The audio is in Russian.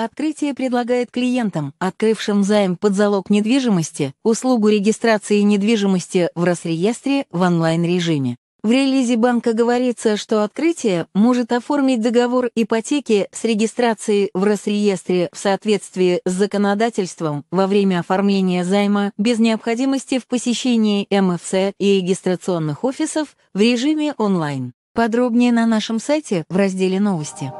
Открытие предлагает клиентам, открывшим займ под залог недвижимости, услугу регистрации недвижимости в Росреестре в онлайн-режиме. В релизе банка говорится, что открытие может оформить договор ипотеки с регистрацией в Росреестре в соответствии с законодательством во время оформления займа без необходимости в посещении МФЦ и регистрационных офисов в режиме онлайн. Подробнее на нашем сайте в разделе «Новости».